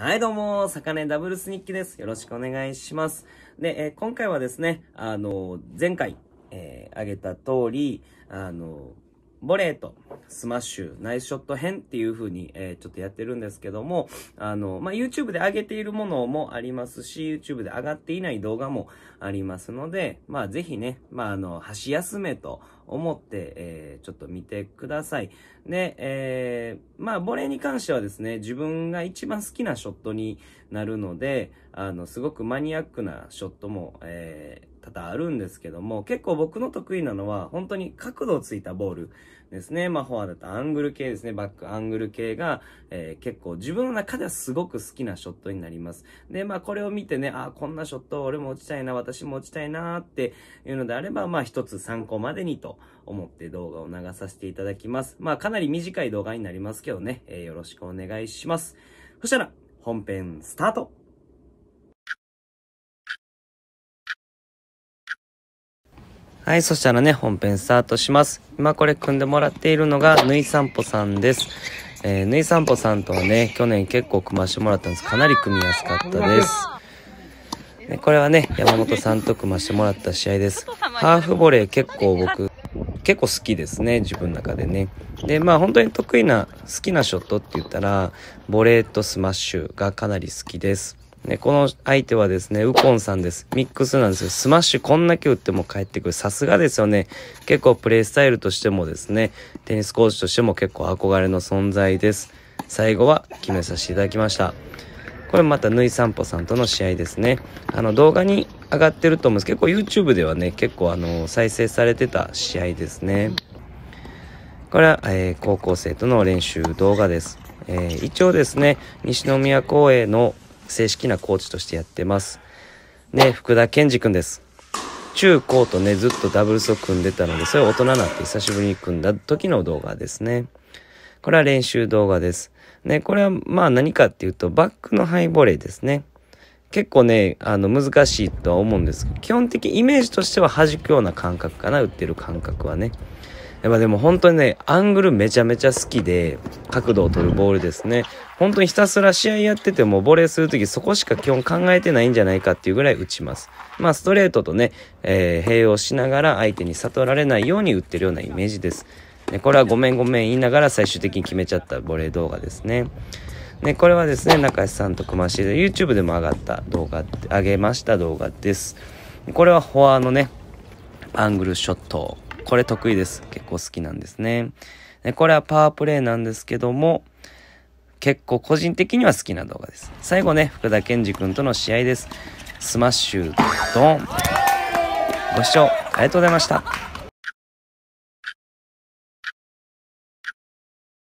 はい、どうも、かねダブルス日記です。よろしくお願いします。で、えー、今回はですね、あの、前回、えー、げた通り、あの、ボレーとスマッシュ、ナイスショット編っていう風に、えー、ちょっとやってるんですけども、あの、まあ、YouTube で上げているものもありますし、YouTube で上がっていない動画もありますので、まあ、ぜひね、まあ、あの、箸休めと思って、えーちょっと見てください。で、えー、まあ、ボレーに関してはですね、自分が一番好きなショットになるので、あの、すごくマニアックなショットも、え多々あるんですけども、結構僕の得意なのは、本当に角度をついたボールですね。まあ、フォアだとアングル系ですね。バックアングル系が、えー、結構自分の中ではすごく好きなショットになります。で、まあ、これを見てね、あ、こんなショット俺も落ちたいな、私も落ちたいなっていうのであれば、まあ、一つ参考までにと思って動画を流させていただきます。まあ、かなり短い動画になりますけどね、えー、よろしくお願いします。そしたら、本編スタートはい、そしたらね、本編スタートします。今これ組んでもらっているのが、ぬいさんぽさんです。えー、ぬいさんぽさんとはね、去年結構組ましてもらったんです。かなり組みやすかったです。ね、これはね、山本さんと組ましてもらった試合です。ハーフボレー結構僕、結構好きですね、自分の中でね。で、まあ本当に得意な、好きなショットって言ったら、ボレーとスマッシュがかなり好きです。ね、この相手はですね、ウコンさんです。ミックスなんですよ。スマッシュこんなけ打っても帰ってくる。さすがですよね。結構プレイスタイルとしてもですね、テニスコーチとしても結構憧れの存在です。最後は決めさせていただきました。これまたぬいさんぽさんとの試合ですね。あの動画に上がってると思うんですけど、結構 YouTube ではね、結構あの再生されてた試合ですね。これは、えー、高校生との練習動画です。えー、一応ですね、西宮公園の正式なコーチとしてやってます。ね、福田健二くんです。中高とね、ずっとダブルスを組んでたので、それ大人になって久しぶりに組んだ時の動画ですね。これは練習動画です。ね、これはまあ何かっていうと、バックのハイボレーですね。結構ね、あの、難しいとは思うんですけど、基本的イメージとしては弾くような感覚かな、打ってる感覚はね。まあでも本当にね、アングルめちゃめちゃ好きで、角度を取るボールですね。本当にひたすら試合やってても、ボレーするときそこしか基本考えてないんじゃないかっていうぐらい打ちます。まあストレートとね、えー、併用しながら相手に悟られないように打ってるようなイメージです。ね、これはごめんごめん言いながら最終的に決めちゃったボレー動画ですね。ね、これはですね、中橋さんと熊まで YouTube でも上がった動画、上げました動画です。これはフォアのね、アングルショットこれ得意です。結構好きなんですね。でこれはパワープレイなんですけども、結構個人的には好きな動画です。最後ね、福田健二くんとの試合です。スマッシュ、ドン。ご視聴ありがとうございました。